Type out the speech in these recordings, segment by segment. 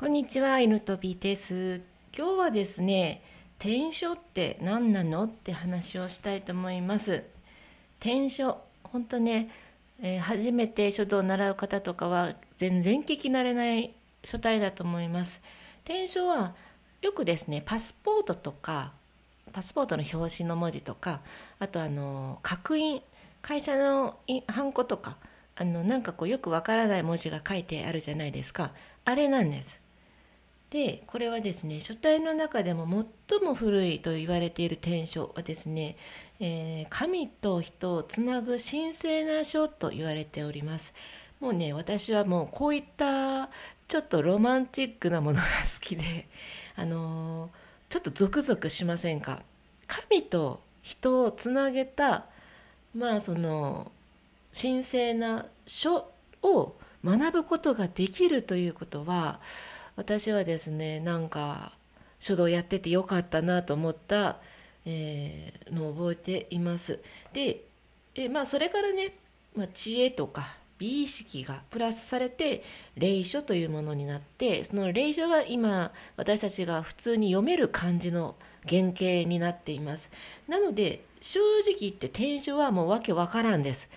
こんにちは、犬とびです。今日はですね、転書って何なのって話をしたいと思います。転書、本当ね、えー、初めて書道を習う方とかは全然聞き慣れない書体だと思います。転書はよくですね、パスポートとか、パスポートの表紙の文字とか、あとあの、確印、会社のハンコとか、あのなんかこうよくわからない文字が書いてあるじゃないですかあれなんですでこれはですね書体の中でも最も古いと言われている天書はですね、えー、神と人をつなぐ神聖な書と言われておりますもうね私はもうこういったちょっとロマンチックなものが好きで あのー、ちょっとゾクゾクしませんか神と人をつなげたまあその神聖な書を学ぶことができるということは私はですねなんか書道やっててよかったなと思った、えー、のを覚えています。で、えまあ、それからね、まあ、知恵とか美意識がプラスされて霊書というものになってその霊書が今私たちが普通に読める漢字の原型になっています。なので正直言って天書はもうわけわからんです。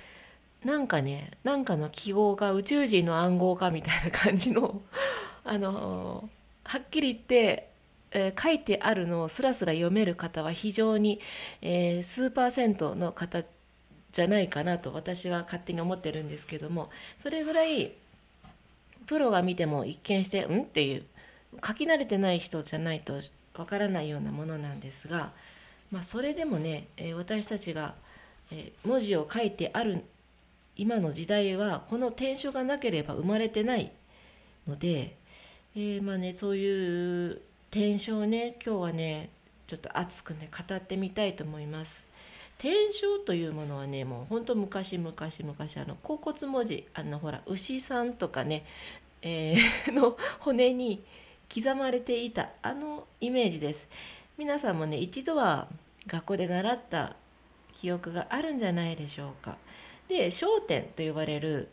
なんかね、なんかの記号か宇宙人の暗号かみたいな感じのあのはっきり言ってえー、書いてあるのをすらすら読める方は非常に、えー、数パーセントの方じゃないかなと私は勝手に思ってるんですけどもそれぐらいプロが見ても一見して「ん?」っていう書き慣れてない人じゃないとわからないようなものなんですが、まあ、それでもね、えー、私たちが、え文字を書いてある今の時代はこの篆書がなければ生まれてないので。えー、まあねそういう転生をね今日はねちょっと熱くね語ってみたいと思います。転生というものはねもうほんと昔昔昔あの甲骨文字あのほら牛さんとかね、えー、の骨に刻まれていたあのイメージです。皆さんもね一度は学校で習った記憶があるんじゃないでしょうか。で焦点と呼ばれる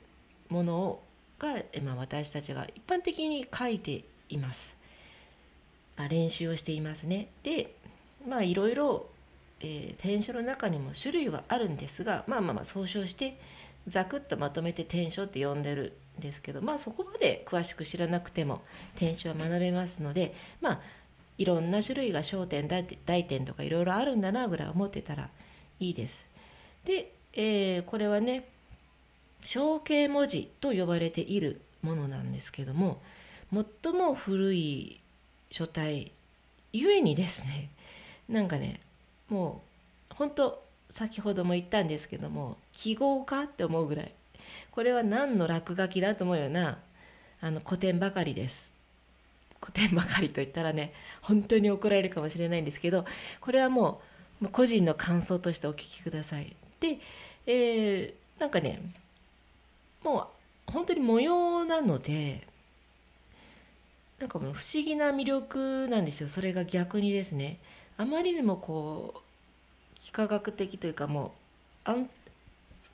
ものをが、まあ、私たちが一般的に書いています。あ練習をしていますね。でまあいろいろ、えー、転書の中にも種類はあるんですがまあまあまあ総称してざくっとまとめて転書って呼んでるんですけどまあそこまで詳しく知らなくても転書は学べますのでまあいろんな種類が焦点大点とかいろいろあるんだなぐらい思ってたらいいです。で、えー、これはね象形文字と呼ばれているものなんですけども最も古い書体ゆえにですね なんかねもうほんと先ほども言ったんですけども記号かって思うぐらいこれは何の落書きだと思うようなあの古典ばかりです古典ばかりと言ったらね本当に怒られるかもしれないんですけどこれはもう個人の感想としてお聞きくださいで、えー、なんかねもう本当に模様なのでなんかもう不思議な魅力なんですよそれが逆にですねあまりにもこう幾何学的というかもうあん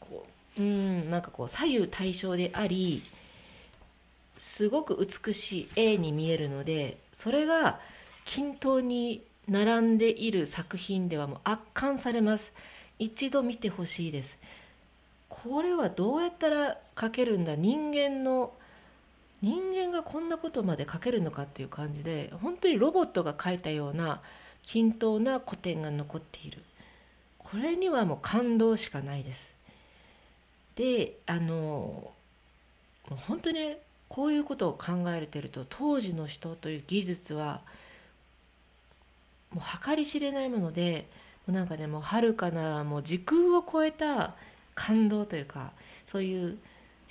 こううんなんかこう左右対称でありすごく美しい絵に見えるのでそれが均等に並んでいる作品ではもう圧巻されます一度見てほしいですこれはどうやったら書けるんだ人間の人間がこんなことまで書けるのかっていう感じで本当にロボットが書いたような均等な古典が残っているこれにはもう感動しかないです。であの本当にこういうことを考えてると当時の人という技術はもう計り知れないものでもうなんかねもうはるかなもう時空を超えた感動というかそういう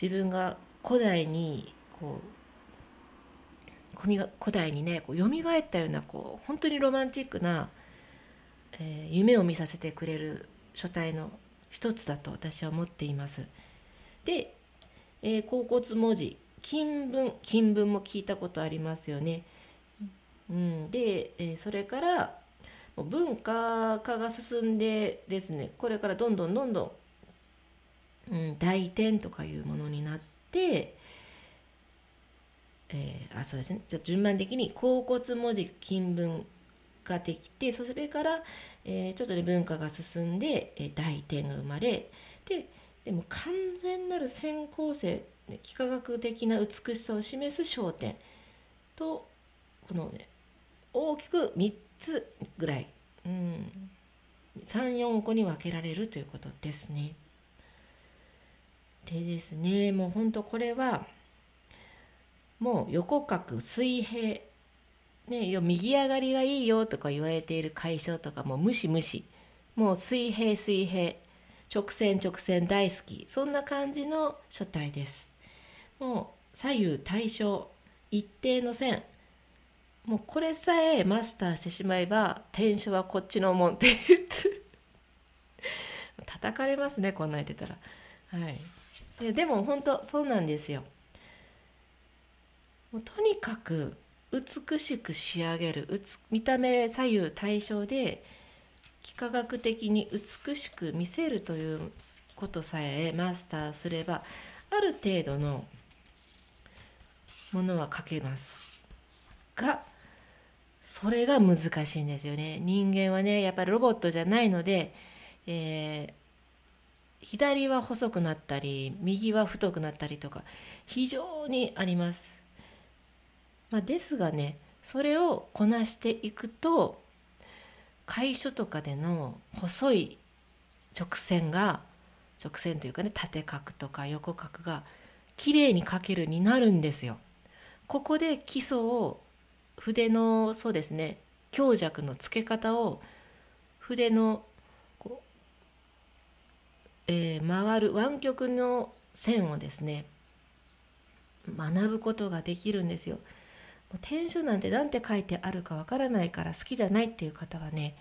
自分が古代にこう古代にねこう蘇ったようなこう本当にロマンチックな、えー、夢を見させてくれる書体の一つだと私は思っています。で、えー、甲骨文字金文金文も聞いたことありますよね。うん、で、えー、それから文化化が進んでですねこれからどんどんどんどんうん、とかいうものになって、えー、あそうですねちょっと順番的に甲骨文字金文ができてそれから、えー、ちょっとで文化が進んで、えー、大天が生まれででも完全なる先行性幾何学的な美しさを示す焦点とこのね大きく3つぐらい、うん、34個に分けられるということですね。でですねもうほんとこれはもう横角水平ね右上がりがいいよとか言われている会社とかも無視無視もう水平水平直線直線大好きそんな感じの書体ですもう左右対称一定の線もうこれさえマスターしてしまえば転書はこっちのもんって言って叩かれますねこんな言ってたら。はいいやでも本当そうなんですよもうとにかく美しく仕上げる見た目左右対称で幾何学的に美しく見せるということさえマスターすればある程度のものは書けますがそれが難しいんですよね人間はねやっぱりロボットじゃないので、え左は細くなったり右は太くなったりとか非常にあります。まあ、ですがねそれをこなしていくと楷書とかでの細い直線が直線というかね縦角とか横角が綺麗に描けるになるんですよ。ここで基礎を筆のそうですね強弱の付け方を筆のえー、回る湾曲の線をですね学ぶことができるんですよ。天書なんて何て書いてあるかわからないから好きじゃないっていう方はね、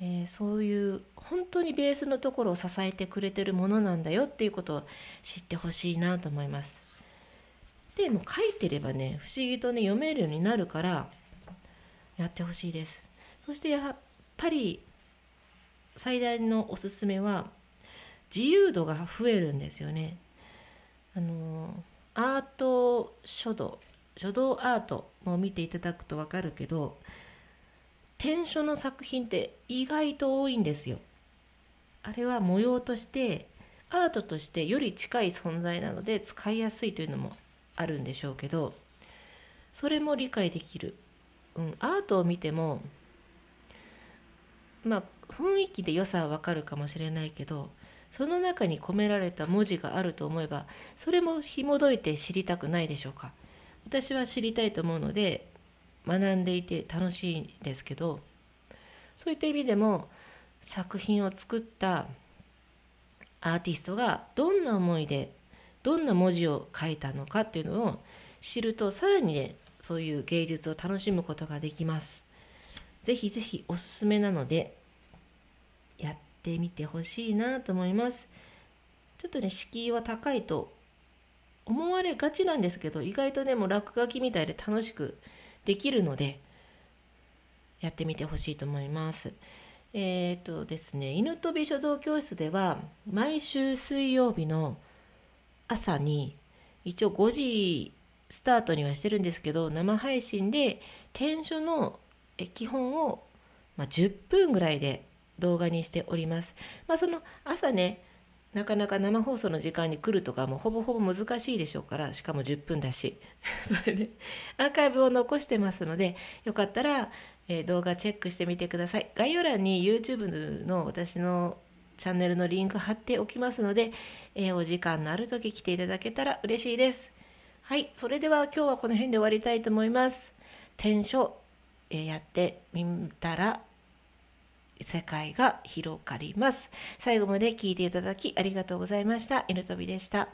えー、そういう本当にベースのところを支えてくれてるものなんだよっていうことを知ってほしいなと思います。でも書いてればね不思議とね読めるようになるからやってほしいです。そしてやっぱり最大のおすすめは自由度が増えるんですよね。あのアート書道書道アートも見ていただくと分かるけど篆書の作品って意外と多いんですよ。あれは模様としてアートとしてより近い存在なので使いやすいというのもあるんでしょうけどそれも理解できる。うん、アートを見てもまあ雰囲気で良さは分かるかもしれないけどその中に込められた文字があると思えばそれも紐解いて知りたくないでしょうか私は知りたいと思うので学んでいて楽しいんですけどそういった意味でも作品を作ったアーティストがどんな思いでどんな文字を書いたのかっていうのを知るとさらにねそういう芸術を楽しむことができます。ぜひぜひおすすめなのでやってってみてほしいなと思います。ちょっとね敷居は高いと思われがちなんですけど意外とねもう落書きみたいで楽しくできるのでやってみてほしいと思います。えー、っとですね犬飛び書道教室では毎週水曜日の朝に一応5時スタートにはしてるんですけど生配信で転書の基本を、まあ、10分ぐらいで動画にしております。まあ、その朝ねなかなか生放送の時間に来るとかもほぼほぼ難しいでしょうからしかも10分だし それでアーカイブを残してますのでよかったら、え動画チェックしてみてください概要欄に YouTube の私のチャンネルのリンク貼っておきますので、えお時間のある時来ていただけたら嬉しいですはいそれでは今日はこの辺で終わりたいと思います転生、えやってみたら世界が広がります。最後まで聞いていただきありがとうございました。犬飛びでした。